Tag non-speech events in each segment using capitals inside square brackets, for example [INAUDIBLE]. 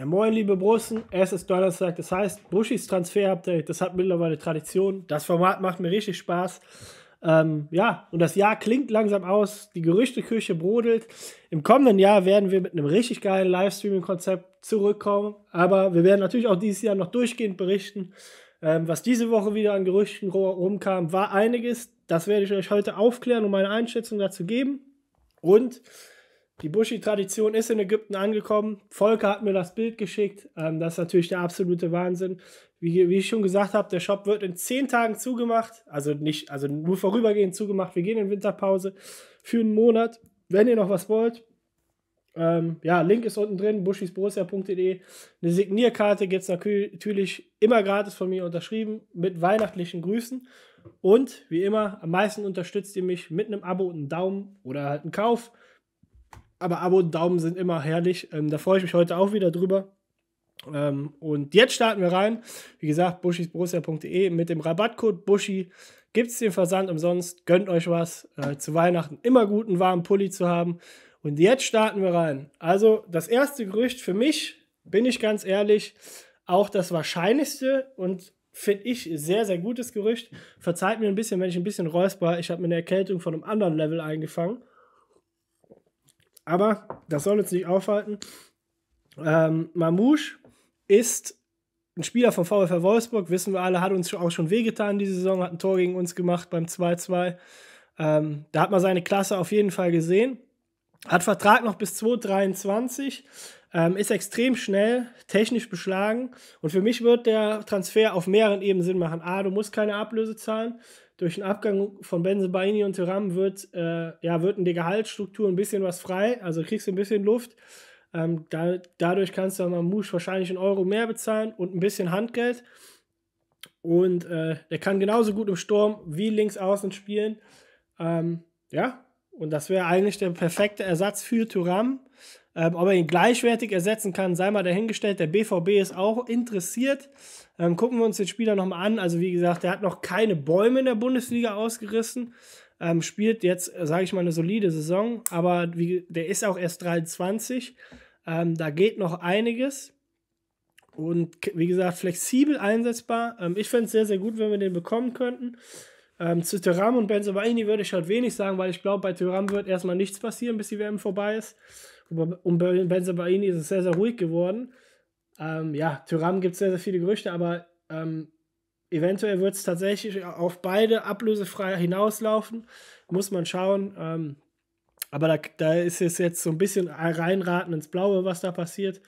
Ja, moin, liebe Brussen. Es ist Donnerstag, das heißt Buschis Transfer-Update. Das hat mittlerweile Tradition. Das Format macht mir richtig Spaß. Ähm, ja, und das Jahr klingt langsam aus. Die Gerüchteküche brodelt. Im kommenden Jahr werden wir mit einem richtig geilen Livestreaming-Konzept zurückkommen. Aber wir werden natürlich auch dieses Jahr noch durchgehend berichten. Ähm, was diese Woche wieder an Gerüchten rumkam, war einiges. Das werde ich euch heute aufklären und meine Einschätzung dazu geben. Und die Bushi-Tradition ist in Ägypten angekommen. Volker hat mir das Bild geschickt. Ähm, das ist natürlich der absolute Wahnsinn. Wie, wie ich schon gesagt habe, der Shop wird in zehn Tagen zugemacht. Also nicht, also nur vorübergehend zugemacht. Wir gehen in Winterpause für einen Monat. Wenn ihr noch was wollt, ähm, ja, Link ist unten drin, buschisborussia.de. Eine Signierkarte gibt es natürlich immer gratis von mir unterschrieben mit weihnachtlichen Grüßen. Und wie immer, am meisten unterstützt ihr mich mit einem Abo und einem Daumen oder halt einem Kauf. Aber Abo und Daumen sind immer herrlich. Ähm, da freue ich mich heute auch wieder drüber. Ähm, und jetzt starten wir rein. Wie gesagt, buschisbrosia.de mit dem Rabattcode Buschi gibt es den Versand umsonst. Gönnt euch was. Äh, zu Weihnachten immer guten warmen Pulli zu haben. Und jetzt starten wir rein. Also das erste Gerücht für mich, bin ich ganz ehrlich, auch das wahrscheinlichste und finde ich sehr, sehr gutes Gerücht. Verzeiht mir ein bisschen, wenn ich ein bisschen räusper. Ich habe mir eine Erkältung von einem anderen Level eingefangen. Aber das soll uns nicht aufhalten. Ähm, Mamouche ist ein Spieler von VfL Wolfsburg, wissen wir alle, hat uns auch schon wehgetan diese Saison, hat ein Tor gegen uns gemacht beim 2-2. Ähm, da hat man seine Klasse auf jeden Fall gesehen. Hat Vertrag noch bis 2023. Ähm, ist extrem schnell, technisch beschlagen. Und für mich wird der Transfer auf mehreren Ebenen Sinn machen. A, du musst keine Ablöse zahlen. Durch den Abgang von Benzebaini und Thuram wird, äh, ja, wird in der Gehaltsstruktur ein bisschen was frei. Also kriegst du ein bisschen Luft. Ähm, da, dadurch kannst du Mamouche wahrscheinlich einen Euro mehr bezahlen und ein bisschen Handgeld. Und äh, der kann genauso gut im Sturm wie links außen spielen. Ähm, ja, und das wäre eigentlich der perfekte Ersatz für Thuram. Ähm, ob er ihn gleichwertig ersetzen kann, sei mal dahingestellt. Der BVB ist auch interessiert. Ähm, gucken wir uns den Spieler nochmal an. Also, wie gesagt, der hat noch keine Bäume in der Bundesliga ausgerissen. Ähm, spielt jetzt, sage ich mal, eine solide Saison. Aber wie, der ist auch erst 23. Ähm, da geht noch einiges. Und wie gesagt, flexibel einsetzbar. Ähm, ich fände es sehr, sehr gut, wenn wir den bekommen könnten. Ähm, zu Thuram und Benzobaini würde ich halt wenig sagen, weil ich glaube, bei Thuram wird erstmal nichts passieren, bis die WM vorbei ist. Um Benzabaini ist es sehr, sehr ruhig geworden. Ähm, ja, Tyram gibt es sehr, sehr viele Gerüchte, aber ähm, eventuell wird es tatsächlich auf beide ablösefrei hinauslaufen. Muss man schauen. Ähm, aber da, da, ist es jetzt so ein bisschen reinraten ins Blaue, was da passiert.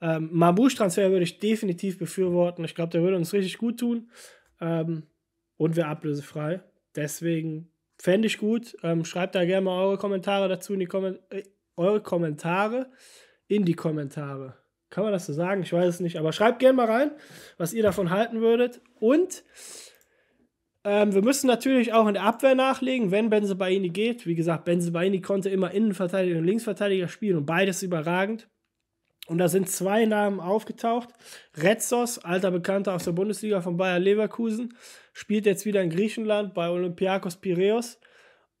Ähm, Mamusch-Transfer würde ich definitiv befürworten. Ich glaube, der würde uns richtig gut tun. Ähm, und wäre ablösefrei. Deswegen fände ich gut. Ähm, schreibt da gerne mal eure Kommentare dazu in die, Kom äh, eure Kommentare in die Kommentare. Kann man das so sagen? Ich weiß es nicht. Aber schreibt gerne mal rein, was ihr davon halten würdet. Und ähm, wir müssen natürlich auch in der Abwehr nachlegen, wenn Benze Baini geht. Wie gesagt, Benze Baini konnte immer Innenverteidiger und Linksverteidiger spielen und beides überragend. Und da sind zwei Namen aufgetaucht. Retzos, alter Bekannter aus der Bundesliga von Bayer Leverkusen, spielt jetzt wieder in Griechenland bei Olympiakos Piraeus.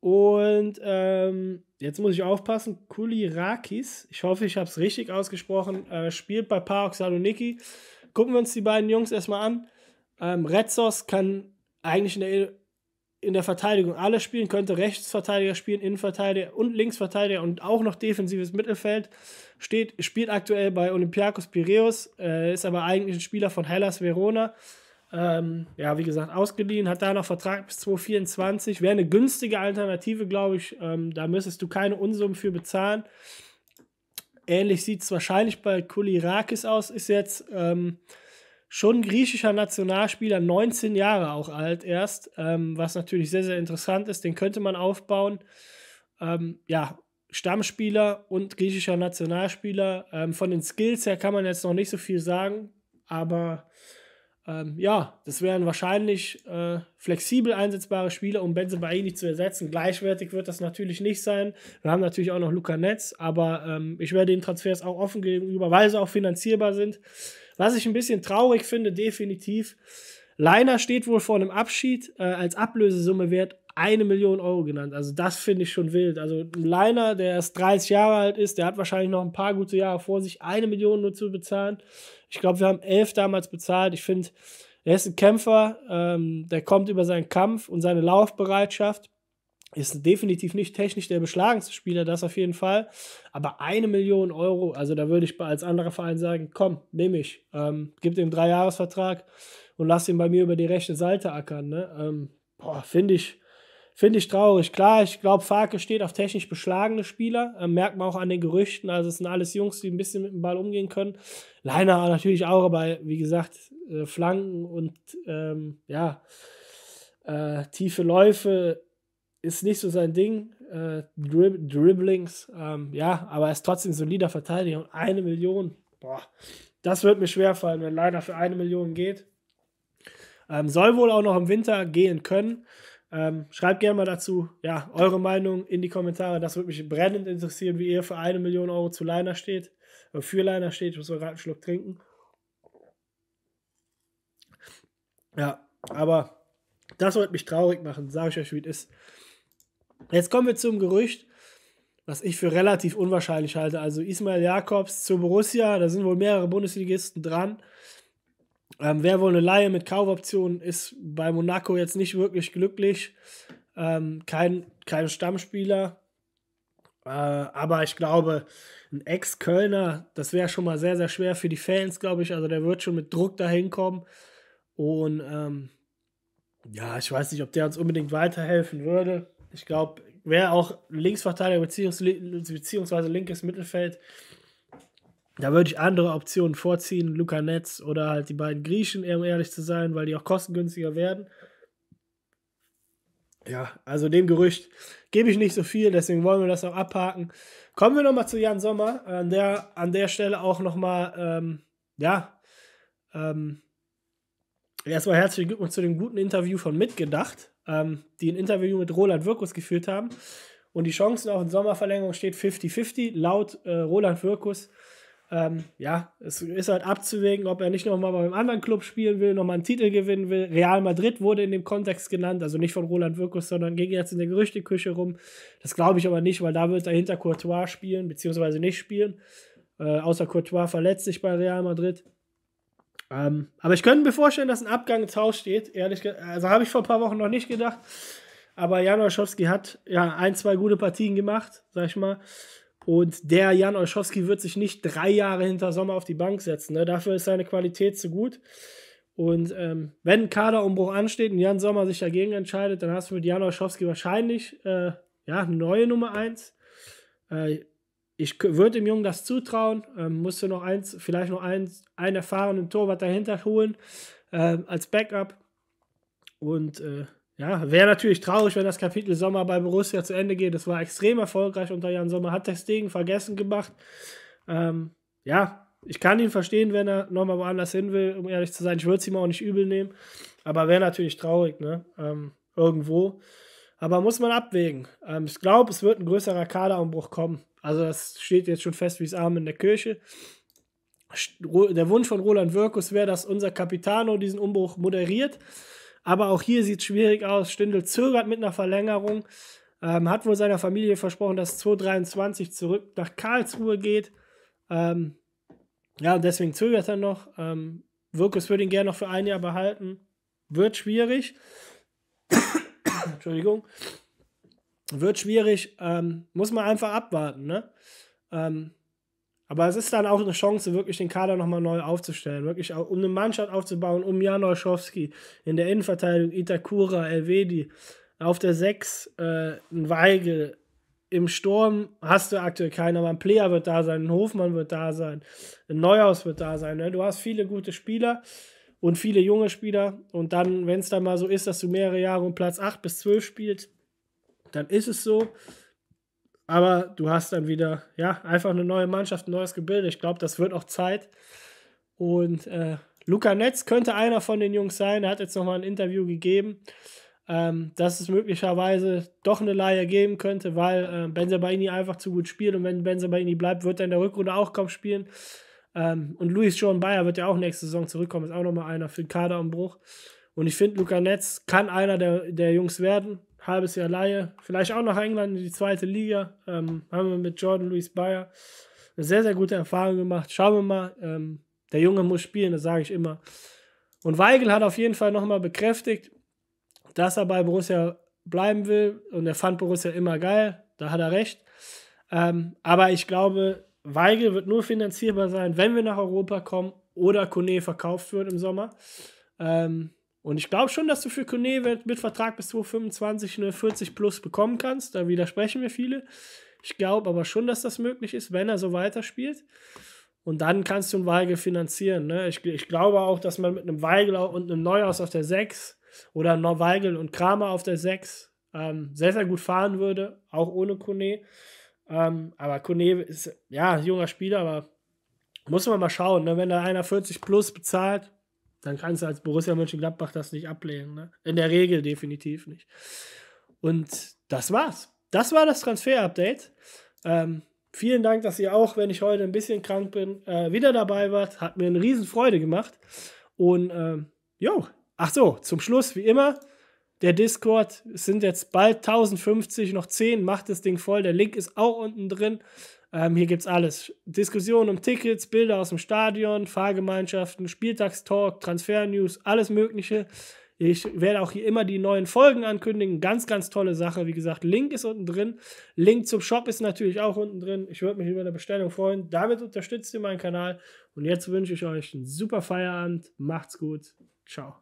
Und ähm, jetzt muss ich aufpassen, Kulirakis, ich hoffe, ich habe es richtig ausgesprochen, äh, spielt bei Park Saloniki. Gucken wir uns die beiden Jungs erstmal an. Ähm, Retzos kann eigentlich in der, in der Verteidigung alles spielen, könnte Rechtsverteidiger spielen, Innenverteidiger und Linksverteidiger und auch noch defensives Mittelfeld. Steht, spielt aktuell bei Olympiakos Piraeus, äh, ist aber eigentlich ein Spieler von Hellas Verona. Ähm, ja, wie gesagt, ausgeliehen, hat da noch Vertrag bis 2024. Wäre eine günstige Alternative, glaube ich. Ähm, da müsstest du keine Unsummen für bezahlen. Ähnlich sieht es wahrscheinlich bei Kulirakis aus. Ist jetzt ähm, schon griechischer Nationalspieler, 19 Jahre auch alt erst, ähm, was natürlich sehr, sehr interessant ist. Den könnte man aufbauen. Ähm, ja, Stammspieler und griechischer Nationalspieler. Ähm, von den Skills her kann man jetzt noch nicht so viel sagen, aber ähm, ja, das wären wahrscheinlich äh, flexibel einsetzbare Spieler, um Benzema nicht zu ersetzen. Gleichwertig wird das natürlich nicht sein. Wir haben natürlich auch noch Luca Netz, aber ähm, ich werde den Transfers auch offen gegenüber, weil sie auch finanzierbar sind. Was ich ein bisschen traurig finde, definitiv. Leiner steht wohl vor einem Abschied äh, als Ablösesumme wert eine Million Euro genannt. Also das finde ich schon wild. Also Leiner, der erst 30 Jahre alt ist, der hat wahrscheinlich noch ein paar gute Jahre vor sich, eine Million nur zu bezahlen. Ich glaube, wir haben elf damals bezahlt. Ich finde, er ist ein Kämpfer, ähm, der kommt über seinen Kampf und seine Laufbereitschaft. Ist definitiv nicht technisch der beschlagenste Spieler, das auf jeden Fall. Aber eine Million Euro, also da würde ich als anderer Verein sagen, komm, nehme ich. Ähm, gib dem Dreijahresvertrag und lass ihn bei mir über die rechte Seite ackern. Ne? Ähm, boah, finde ich, Finde ich traurig. Klar, ich glaube, Farke steht auf technisch beschlagene Spieler. Ähm, merkt man auch an den Gerüchten. Also es sind alles Jungs, die ein bisschen mit dem Ball umgehen können. Leiner natürlich auch, aber wie gesagt, äh, Flanken und ähm, ja, äh, tiefe Läufe ist nicht so sein Ding. Äh, Drib Dribblings, ähm, ja, aber er ist trotzdem solider Verteidiger. Und eine Million, boah, das wird mir schwerfallen, wenn Leiner für eine Million geht. Ähm, soll wohl auch noch im Winter gehen können. Ähm, schreibt gerne mal dazu, ja, eure Meinung in die Kommentare. Das würde mich brennend interessieren, wie ihr für eine Million Euro zu Leiner steht. Äh, für Leiner steht. Ich muss mal gerade einen Schluck trinken. Ja, aber das wird mich traurig machen, sage ich euch, wie es ist. Jetzt kommen wir zum Gerücht, was ich für relativ unwahrscheinlich halte. Also Ismail Jakobs zu Borussia, da sind wohl mehrere Bundesligisten dran. Ähm, wer wohl eine Laie mit Kaufoption ist bei Monaco jetzt nicht wirklich glücklich. Ähm, kein, kein Stammspieler. Äh, aber ich glaube, ein Ex-Kölner, das wäre schon mal sehr, sehr schwer für die Fans, glaube ich. Also der wird schon mit Druck dahin kommen. Und ähm, ja, ich weiß nicht, ob der uns unbedingt weiterhelfen würde. Ich glaube, wäre auch Linksverteidiger beziehungs beziehungsweise linkes Mittelfeld da würde ich andere Optionen vorziehen, Luca Netz oder halt die beiden Griechen, um ehrlich zu sein, weil die auch kostengünstiger werden. Ja, also dem Gerücht gebe ich nicht so viel, deswegen wollen wir das auch abhaken. Kommen wir nochmal zu Jan Sommer. An der, an der Stelle auch nochmal, ähm, ja, ähm, erstmal herzlichen Glückwunsch zu dem guten Interview von Mitgedacht, ähm, die ein Interview mit Roland Wirkus geführt haben. Und die Chancen auf eine Sommerverlängerung steht 50-50. Laut äh, Roland Wirkus ähm, ja, es ist halt abzuwägen, ob er nicht nochmal bei einem anderen Club spielen will, nochmal einen Titel gewinnen will. Real Madrid wurde in dem Kontext genannt, also nicht von Roland Wirkus, sondern ging jetzt in der Gerüchteküche rum. Das glaube ich aber nicht, weil da wird er hinter Courtois spielen, beziehungsweise nicht spielen. Äh, außer Courtois verletzt sich bei Real Madrid. Ähm, aber ich könnte mir vorstellen, dass ein Abgang ins Haus steht. Ehrlich gesagt, also habe ich vor ein paar Wochen noch nicht gedacht. Aber Jan Olschowski hat ja ein, zwei gute Partien gemacht, sag ich mal. Und der Jan Olschowski wird sich nicht drei Jahre hinter Sommer auf die Bank setzen. Ne? Dafür ist seine Qualität zu gut. Und ähm, wenn ein Kaderumbruch ansteht und Jan Sommer sich dagegen entscheidet, dann hast du mit Jan Olschowski wahrscheinlich äh, ja, eine neue Nummer 1. Äh, ich würde dem Jungen das zutrauen. Ähm, musste noch eins, vielleicht noch eins, einen erfahrenen Torwart dahinter holen äh, als Backup. Und äh, ja, wäre natürlich traurig, wenn das Kapitel Sommer bei Borussia zu Ende geht. Das war extrem erfolgreich unter Jan Sommer, hat das Ding vergessen gemacht. Ähm, ja, ich kann ihn verstehen, wenn er nochmal woanders hin will, um ehrlich zu sein. Ich würde es ihm auch nicht übel nehmen, aber wäre natürlich traurig, ne? Ähm, irgendwo. Aber muss man abwägen. Ähm, ich glaube, es wird ein größerer Kaderumbruch kommen. Also, das steht jetzt schon fest wie es Arm in der Kirche. Der Wunsch von Roland Wirkus wäre, dass unser Capitano diesen Umbruch moderiert. Aber auch hier sieht es schwierig aus. Stindel zögert mit einer Verlängerung. Ähm, hat wohl seiner Familie versprochen, dass 2023 zurück nach Karlsruhe geht. Ähm, ja, deswegen zögert er noch. Ähm, Wirkus würde ihn gerne noch für ein Jahr behalten. Wird schwierig. [COUGHS] Entschuldigung. Wird schwierig. Ähm, muss man einfach abwarten. Ne? Ähm, aber es ist dann auch eine Chance, wirklich den Kader nochmal neu aufzustellen. Wirklich, auch, um eine Mannschaft aufzubauen, um Jan Janoschowski in der Innenverteidigung, Itakura, Elvedi, auf der 6, äh, ein Weigel. Im Sturm hast du aktuell keinen, aber ein Player wird da sein, ein Hofmann wird da sein, ein Neuhaus wird da sein. Ne? Du hast viele gute Spieler und viele junge Spieler. Und dann, wenn es dann mal so ist, dass du mehrere Jahre um Platz 8 bis 12 spielst, dann ist es so. Aber du hast dann wieder, ja, einfach eine neue Mannschaft, ein neues Gebilde. Ich glaube, das wird auch Zeit. Und äh, Luca Netz könnte einer von den Jungs sein. Er hat jetzt nochmal ein Interview gegeben, ähm, dass es möglicherweise doch eine Laie geben könnte, weil äh, Baini einfach zu gut spielt. Und wenn Baini bleibt, wird er in der Rückrunde auch kaum spielen. Ähm, und Luis John Bayer wird ja auch nächste Saison zurückkommen. Ist auch nochmal einer für den Kaderumbruch. Und ich finde, Luca Netz kann einer der, der Jungs werden halbes Jahr Laie, vielleicht auch nach England in die zweite Liga. Ähm, haben wir mit Jordan Luis Bayer eine sehr, sehr gute Erfahrung gemacht. Schauen wir mal. Ähm, der Junge muss spielen, das sage ich immer. Und Weigel hat auf jeden Fall nochmal bekräftigt, dass er bei Borussia bleiben will. Und er fand Borussia immer geil. Da hat er recht. Ähm, aber ich glaube, Weigel wird nur finanzierbar sein, wenn wir nach Europa kommen oder Kone verkauft wird im Sommer. Ähm, und ich glaube schon, dass du für Kone mit, Vertrag bis 2025 eine 40 plus bekommen kannst. Da widersprechen mir viele. Ich glaube aber schon, dass das möglich ist, wenn er so weiterspielt. Und dann kannst du einen Weigel finanzieren. Ne? Ich, ich, glaube auch, dass man mit einem Weigel und einem Neuhaus auf der 6 oder Weigel und Kramer auf der 6 ähm, sehr, sehr gut fahren würde, auch ohne Kone. Ähm, aber Kone ist ja ein junger Spieler, aber muss man mal schauen. Ne? Wenn da einer 40 plus bezahlt, dann kannst du als Borussia Mönchengladbach das nicht ablehnen. Ne? In der Regel definitiv nicht. Und das war's. Das war das Transfer-Update. Ähm, vielen Dank, dass ihr auch, wenn ich heute ein bisschen krank bin, äh, wieder dabei wart. Hat mir eine Riesenfreude gemacht. Und ähm, jo, ach so, zum Schluss, wie immer, der Discord. Es sind jetzt bald 1050, noch 10. Macht das Ding voll. Der Link ist auch unten drin. Ähm, hier es alles. Diskussionen um Tickets, Bilder aus dem Stadion, Fahrgemeinschaften, Spieltagstalk, Transfer-News, alles Mögliche. Ich werde auch hier immer die neuen Folgen ankündigen. Ganz, ganz tolle Sache. Wie gesagt, Link ist unten drin. Link zum Shop ist natürlich auch unten drin. Ich würde mich über eine Bestellung freuen. Damit unterstützt ihr meinen Kanal. Und jetzt wünsche ich euch einen super Feierabend. Macht's gut. Ciao.